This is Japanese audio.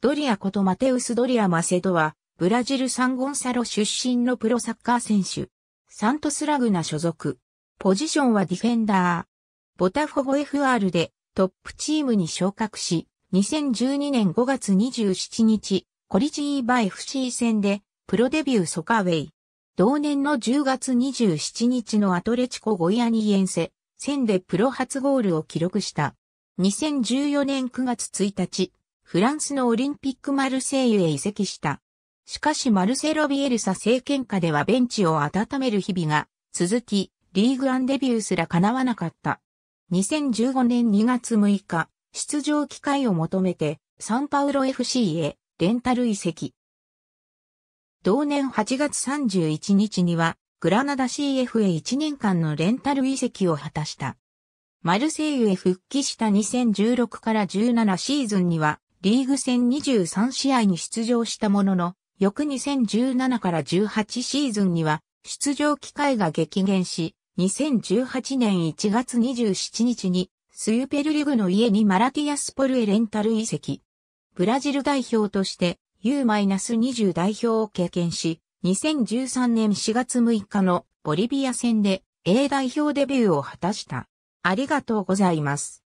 ドリアことマテウス・ドリア・マセドは、ブラジルサンゴンサロ出身のプロサッカー選手。サントスラグナ所属。ポジションはディフェンダー。ボタフォゴ FR でトップチームに昇格し、2012年5月27日、コリジーバ FC 戦でプロデビューソカウェイ。同年の10月27日のアトレチコゴイアニエンセ戦でプロ初ゴールを記録した。2014年9月1日、フランスのオリンピックマルセイユへ移籍した。しかしマルセロ・ビエルサ政権下ではベンチを温める日々が続き、リーグアンデビューすら叶わなかった。2015年2月6日、出場機会を求めて、サンパウロ FC へレンタル移籍。同年8月31日には、グラナダ CF へ1年間のレンタル移籍を果たした。マルセイユへ復帰した2016から17シーズンには、リーグ戦23試合に出場したものの、翌2017から18シーズンには出場機会が激減し、2018年1月27日にスユペルリグの家にマラティアスポルへレンタル移籍。ブラジル代表として U-20 代表を経験し、2013年4月6日のボリビア戦で A 代表デビューを果たした。ありがとうございます。